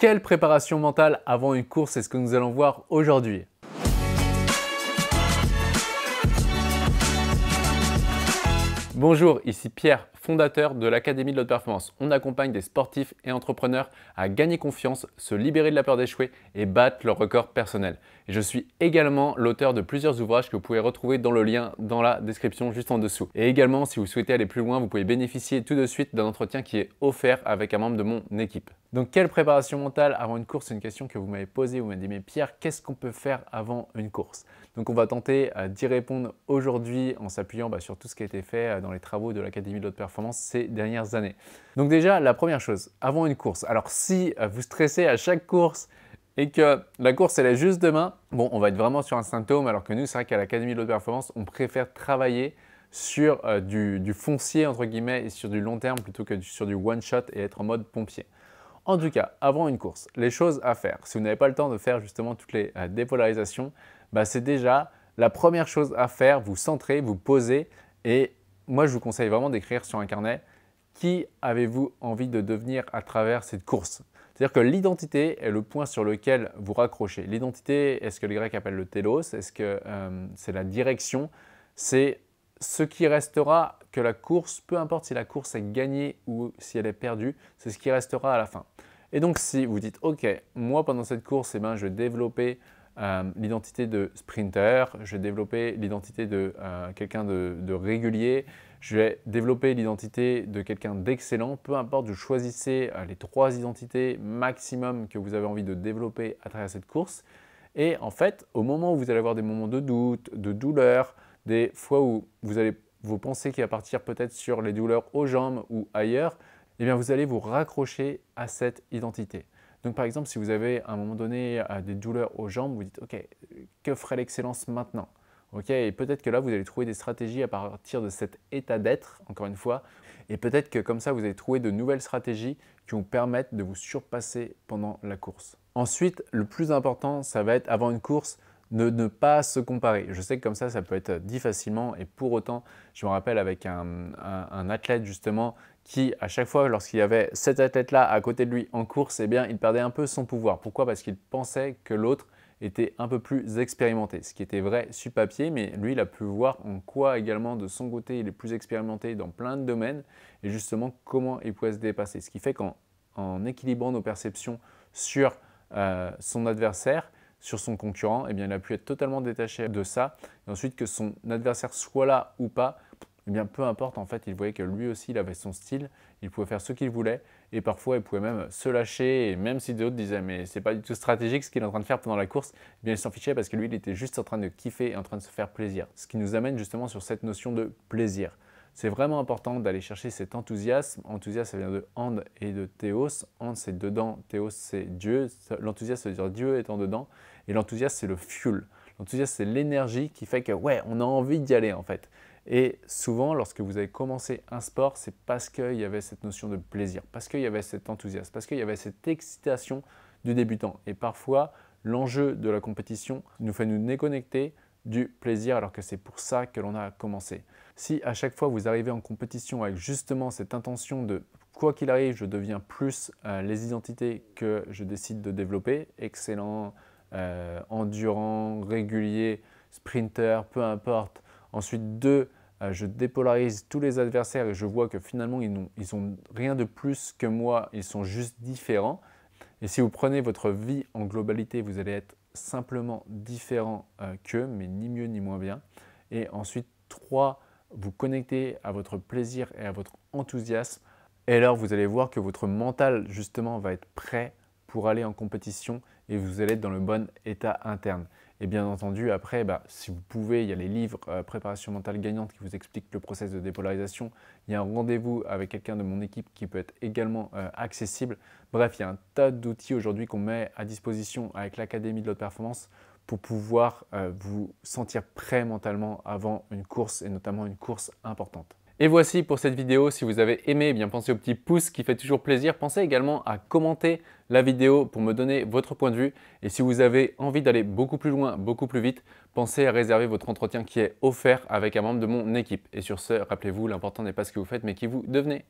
Quelle préparation mentale avant une course est ce que nous allons voir aujourd'hui Bonjour, ici Pierre, fondateur de l'Académie de l'Haute Performance. On accompagne des sportifs et entrepreneurs à gagner confiance, se libérer de la peur d'échouer et battre leur record personnel. je suis également l'auteur de plusieurs ouvrages que vous pouvez retrouver dans le lien dans la description juste en dessous. Et également, si vous souhaitez aller plus loin, vous pouvez bénéficier tout de suite d'un entretien qui est offert avec un membre de mon équipe. Donc, quelle préparation mentale avant une course C'est une question que vous m'avez posée. Vous m'avez dit, mais Pierre, qu'est-ce qu'on peut faire avant une course Donc, on va tenter euh, d'y répondre aujourd'hui en s'appuyant bah, sur tout ce qui a été fait euh, dans les travaux de l'Académie de l'Haute Performance ces dernières années. Donc déjà, la première chose, avant une course. Alors si euh, vous stressez à chaque course, et que la course elle est juste demain, bon, on va être vraiment sur un symptôme, alors que nous, c'est vrai qu'à l'Académie de haute performance, on préfère travailler sur euh, du, foncier, entre guillemets, et sur du long terme plutôt que sur du one-shot et être en mode pompier. En tout cas, avant une course, les choses à faire, si vous n'avez pas le temps de faire justement toutes les euh, dépolarisations, bah, c'est déjà la première chose à faire, vous centrez, vous posez et moi, je vous conseille vraiment d'écrire sur un carnet qui avez-vous envie de devenir à travers cette course. C'est-à-dire que l'identité est le point sur lequel vous raccrochez. L'identité est ce que les Grecs appellent le telos est-ce que euh, c'est la direction, c'est ce qui restera que la course, peu importe si la course est gagnée ou si elle est perdue, c'est ce qui restera à la fin. Et donc si vous dites, ok, moi pendant cette course, eh ben, je vais développer euh, l'identité de sprinter, je vais développer l'identité de euh, quelqu'un de, régulier, je vais développer l'identité de quelqu'un d'excellent, peu importe, vous choisissez euh, les trois identités maximum que vous avez envie de développer à travers cette course. Et en fait, au moment où vous allez avoir des moments de doute, de douleur, des fois où vous allez vos penser qui va partir peut-être sur les douleurs aux jambes ou ailleurs, eh bien vous allez vous raccrocher à cette identité. Donc par exemple, si vous avez à un moment donné euh, des douleurs aux jambes, vous dites, OK, que ferait l'excellence maintenant OK, et peut-être que là, vous allez trouver des stratégies à partir de cet état d'être, encore une fois, et peut-être que comme ça, vous allez trouver de nouvelles stratégies qui vont vous permettre de vous surpasser pendant la course. Ensuite, le plus important, ça va être avant une course, ne pas se comparer. Je sais que comme ça, ça peut être dit facilement, et pour autant, je me rappelle avec un athlète justement qui, à chaque fois, lorsqu'il y avait cet athlète-là à côté de lui en course, eh bien, il perdait un peu son pouvoir. Pourquoi Parce qu'il pensait que l'autre était un peu plus expérimenté, ce qui était vrai sur papier, mais lui, il a pu voir en quoi également de son côté, il est plus expérimenté dans plein de domaines, et justement comment il pouvait se dépasser. Ce qui fait qu'en équilibrant nos perceptions sur euh, son adversaire, sur son concurrent, eh bien, il a pu être totalement détaché de ça, et ensuite que son adversaire soit là ou pas, eh bien peu importe, en fait, il voyait que lui aussi, il avait son style, il pouvait faire ce qu'il voulait, et parfois, il pouvait même se lâcher, et même si d'autres disaient, mais c'est pas du tout stratégique ce qu'il est en train de faire pendant la course, eh bien il s'en fichait parce que lui, il était juste en train de kiffer et en train de se faire plaisir. Ce qui nous amène justement sur cette notion de plaisir. C'est vraiment important d'aller chercher cet enthousiasme. Enthousiasme, ça vient de and » et de théos. And », c'est dedans, théos, c'est Dieu. L'enthousiasme, ça veut dire Dieu en dedans. Et l'enthousiasme, c'est le fuel. L'enthousiasme, c'est l'énergie qui fait que, ouais, on a envie d'y aller en fait. Et souvent, lorsque vous avez commencé un sport, c'est parce qu'il y avait cette notion de plaisir, parce qu'il y avait cet enthousiasme, parce qu'il y avait cette excitation du débutant. Et parfois, l'enjeu de la compétition nous fait nous déconnecter du plaisir alors que c'est pour ça que l'on a commencé. Si à chaque fois vous arrivez en compétition avec justement cette intention de quoi qu'il arrive, je deviens plus euh, les identités que je décide de développer, excellent, euh, endurant, régulier, sprinter, peu importe, Ensuite, 2, euh, je dépolarise tous les adversaires et je vois que finalement, ils n'ont ils ont rien de plus que moi, ils sont juste différents. Et si vous prenez votre vie en globalité, vous allez être simplement différent euh, qu'eux, mais ni mieux ni moins bien. Et ensuite, trois, vous connectez à votre plaisir et à votre enthousiasme. Et alors, vous allez voir que votre mental, justement, va être prêt pour aller en compétition et vous allez être dans le bon état interne. Et bien entendu, après, bah, si vous pouvez, il y a les livres euh, Préparation mentale gagnante qui vous expliquent le process de dépolarisation. Il y a un rendez-vous avec quelqu'un de mon équipe qui peut être également euh, accessible. Bref, il y a un tas d'outils aujourd'hui qu'on met à disposition avec l'Académie de l'Haute Performance pour pouvoir euh, vous sentir prêt mentalement avant une course et notamment une course importante. Et voici pour cette vidéo. Si vous avez aimé, eh bien pensez au petit pouce qui fait toujours plaisir. Pensez également à commenter la vidéo pour me donner votre point de vue. Et si vous avez envie d'aller beaucoup plus loin, beaucoup plus vite, pensez à réserver votre entretien qui est offert avec un membre de mon équipe. Et sur ce, rappelez-vous, l'important n'est pas ce que vous faites, mais qui vous devenez.